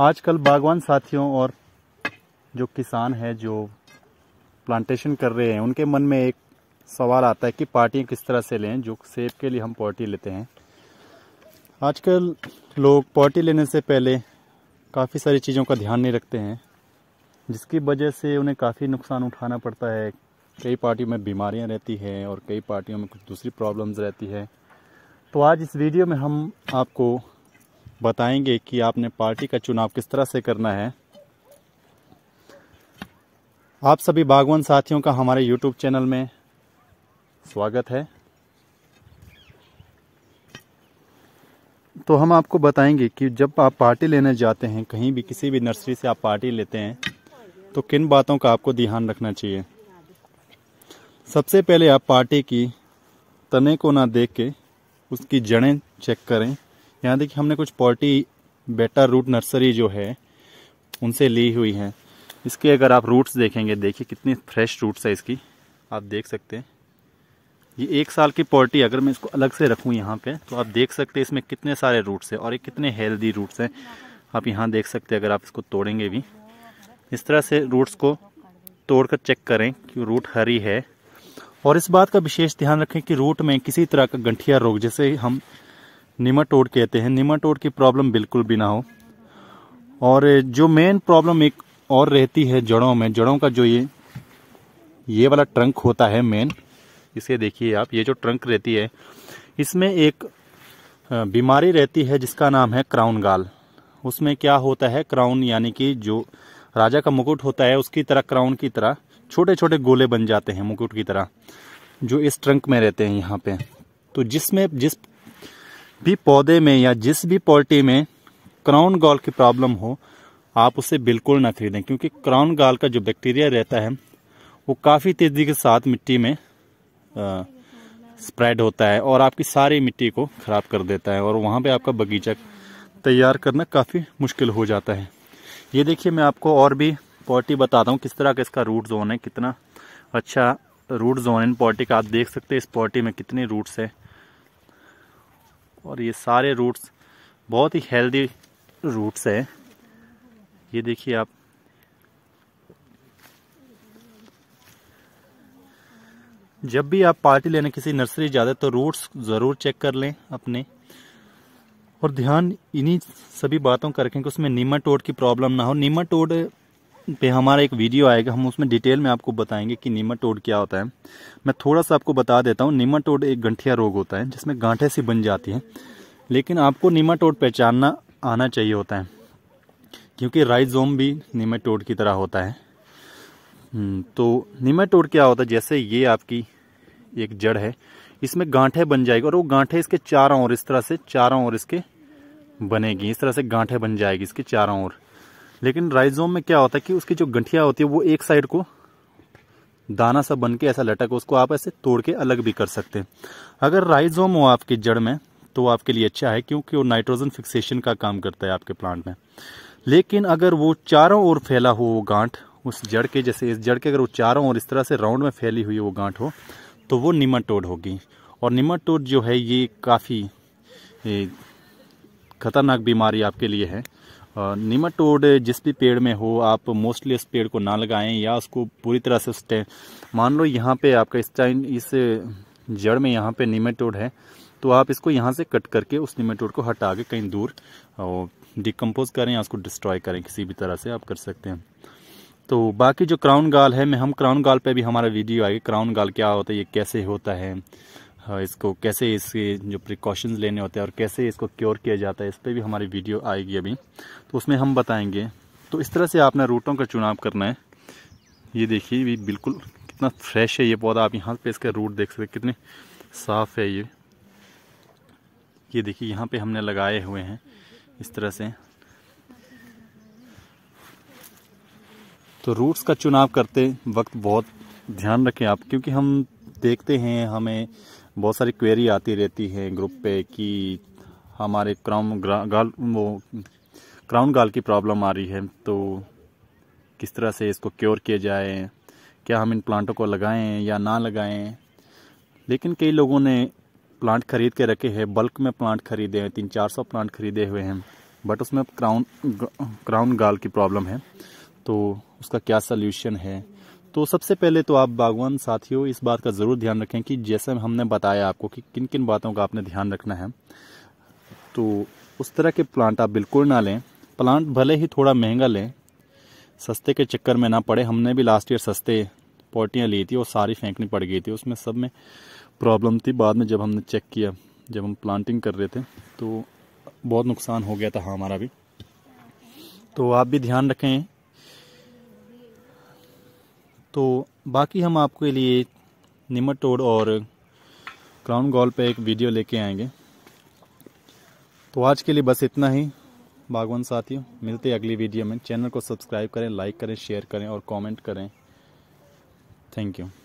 आजकल बागवान साथियों और जो किसान है जो प्लांटेशन कर रहे हैं उनके मन में एक सवाल आता है कि पार्टियाँ किस तरह से लें जो सेब के लिए हम पॉटी लेते हैं आजकल लोग पॉटी लेने से पहले काफ़ी सारी चीज़ों का ध्यान नहीं रखते हैं जिसकी वजह से उन्हें काफ़ी नुकसान उठाना पड़ता है कई पार्टियों में बीमारियां रहती हैं और कई पार्टियों में कुछ दूसरी प्रॉब्लम्स रहती है तो आज इस वीडियो में हम आपको बताएंगे कि आपने पार्टी का चुनाव किस तरह से करना है आप सभी बागवान साथियों का हमारे YouTube चैनल में स्वागत है तो हम आपको बताएंगे कि जब आप पार्टी लेने जाते हैं कहीं भी किसी भी नर्सरी से आप पार्टी लेते हैं तो किन बातों का आपको ध्यान रखना चाहिए सबसे पहले आप पार्टी की तने को ना देख के उसकी जड़ें चेक करें यहाँ देखिए हमने कुछ पॉल्टी बेटा रूट नर्सरी जो है उनसे ली हुई है इसके अगर आप रूट्स देखेंगे देखिए कितनी फ्रेश रूट्स है इसकी आप देख सकते हैं ये एक साल की पॉल्टी अगर मैं इसको अलग से रखूँ यहाँ पे तो आप देख सकते हैं इसमें कितने सारे रूट्स हैं और ये कितने हेल्दी रूट्स हैं आप यहाँ देख सकते हैं अगर आप इसको तोड़ेंगे भी इस तरह से रूट्स को तोड़कर चेक करें कि रूट हरी है और इस बात का विशेष ध्यान रखें कि रूट में किसी तरह का गंठिया रोग जैसे हम निमाटोड कहते हैं निमाटोड की प्रॉब्लम बिल्कुल भी ना हो और जो मेन प्रॉब्लम एक और रहती है जड़ों में जड़ों का जो ये ये वाला ट्रंक होता है मेन इसे देखिए आप ये जो ट्रंक रहती है इसमें एक बीमारी रहती है जिसका नाम है क्राउन गाल उसमें क्या होता है क्राउन यानी कि जो राजा का मुकुट होता है उसकी तरह क्राउन की तरह छोटे छोटे गोले बन जाते हैं मुकुट की तरह जो इस ट्रंक में रहते हैं यहाँ पे तो जिसमें जिस भी पौधे में या जिस भी पोल्टी में क्राउन गॉल की प्रॉब्लम हो आप उसे बिल्कुल ना खरीदें क्योंकि क्राउन गॉल का जो बैक्टीरिया रहता है वो काफ़ी तेज़ी के साथ मिट्टी में आ, स्प्रेड होता है और आपकी सारी मिट्टी को ख़राब कर देता है और वहाँ पे आपका बगीचा तैयार करना काफ़ी मुश्किल हो जाता है ये देखिए मैं आपको और भी पॉटी बताता हूँ किस तरह का इसका रूट जोन है कितना अच्छा रूट जोन इन पॉटी का आप देख सकते हैं इस पॉटी में कितने रूट्स हैं और ये सारे रूट्स बहुत ही हेल्दी रूट्स हैं ये देखिए आप जब भी आप पार्टी लेने किसी नर्सरी जाते तो रूट्स ज़रूर चेक कर लें अपने और ध्यान इन्हीं सभी बातों का रखें कि उसमें नीमा टोड की प्रॉब्लम ना हो नीमा टोड पे हमारा एक वीडियो आएगा हम उसमें डिटेल में आपको बताएंगे कि नीमाटोड क्या होता है मैं थोड़ा सा आपको बता देता हूँ नीमाटोड एक गंठिया रोग होता है जिसमें गांठे सी बन जाती हैं लेकिन आपको नीमाटोड पहचानना आना चाहिए होता है क्योंकि राइजोम भी नीमाटोड की तरह होता है हम्म, तो नीमाटोड क्या होता है जैसे ये आपकी एक जड़ है इसमें गांठे बन जाएगी और वो गांठे इसके चारों ओर इस तरह से चारों ओर इसके बनेगी इस तरह से गांठे बन जाएगी इसके चारों ओर लेकिन राइजोम में क्या होता है कि उसकी जो गंठिया होती है वो एक साइड को दाना सा बन के ऐसा लटक उसको आप ऐसे तोड़ के अलग भी कर सकते हैं अगर राइजोम हो आपकी जड़ में तो आपके लिए अच्छा है क्योंकि वो नाइट्रोजन फिक्सेशन का काम करता है आपके प्लांट में लेकिन अगर वो चारों ओर फैला हो वो गांठ उस जड़ के जैसे इस जड़ के अगर वो चारों ओर इस तरह से राउंड में फैली हुई वो गांठ हो तो वो निमाटोड होगी और निमाटोड जो है ये काफ़ी खतरनाक बीमारी आपके लिए है निमाटोड जिस भी पेड़ में हो आप मोस्टली उस पेड़ को ना लगाएं या उसको पूरी तरह से उसटे मान लो यहाँ पे आपका इस टाइम इस जड़ में यहाँ पे टोड है तो आप इसको यहाँ से कट करके उस टोड को हटा के कहीं दूर डिकम्पोज करें या उसको डिस्ट्रॉय करें किसी भी तरह से आप कर सकते हैं तो बाकी जो क्राउन गाल है मैं हम क्राउन गाल पे भी हमारा वीडियो आएगा क्राउन गाल क्या होता है ये कैसे होता है हाँ, इसको कैसे इसके जो प्रिकॉशंस लेने होते हैं और कैसे इसको क्योर किया जाता है इस पर भी हमारी वीडियो आएगी अभी तो उसमें हम बताएंगे तो इस तरह से आपने रूटों का चुनाव करना है ये देखिए भी बिल्कुल कितना फ्रेश है ये पौधा आप यहाँ पे इसका रूट देख सकते कितने साफ़ है ये ये देखिए यहाँ पे हमने लगाए हुए हैं इस तरह से तो रूट्स का चुनाव करते वक्त बहुत ध्यान रखें आप क्योंकि हम देखते हैं हमें बहुत सारी क्वेरी आती रहती है ग्रुप पे कि हमारे क्राउन गाल वो क्राउन गाल की प्रॉब्लम आ रही है तो किस तरह से इसको क्योर किया जाए क्या हम इन प्लांटों को लगाएं या ना लगाएं लेकिन कई लोगों ने प्लांट खरीद के रखे हैं बल्क में प्लांट खरीदे हैं तीन चार सौ प्लांट खरीदे हुए हैं बट उसमें क्राउन क्राउन गाल की प्रॉब्लम है तो उसका क्या सल्यूशन है तो सबसे पहले तो आप बागवान साथियों इस बात का ज़रूर ध्यान रखें कि जैसे हमने बताया आपको कि किन किन बातों का आपने ध्यान रखना है तो उस तरह के प्लांट आप बिल्कुल ना लें प्लांट भले ही थोड़ा महंगा लें सस्ते के चक्कर में ना पड़े हमने भी लास्ट ईयर सस्ते पॉटियाँ ली थी और सारी फेंकनी पड़ गई थी उसमें सब में प्रॉब्लम थी बाद में जब हमने चेक किया जब हम प्लांटिंग कर रहे थे तो बहुत नुकसान हो गया था हाँ हमारा भी तो आप भी ध्यान रखें तो बाकी हम आपके लिए निमटोड और क्राउन गॉल पे एक वीडियो लेके आएंगे तो आज के लिए बस इतना ही बागवान साथियों मिलते हैं अगली वीडियो में चैनल को सब्सक्राइब करें लाइक करें शेयर करें और कमेंट करें थैंक यू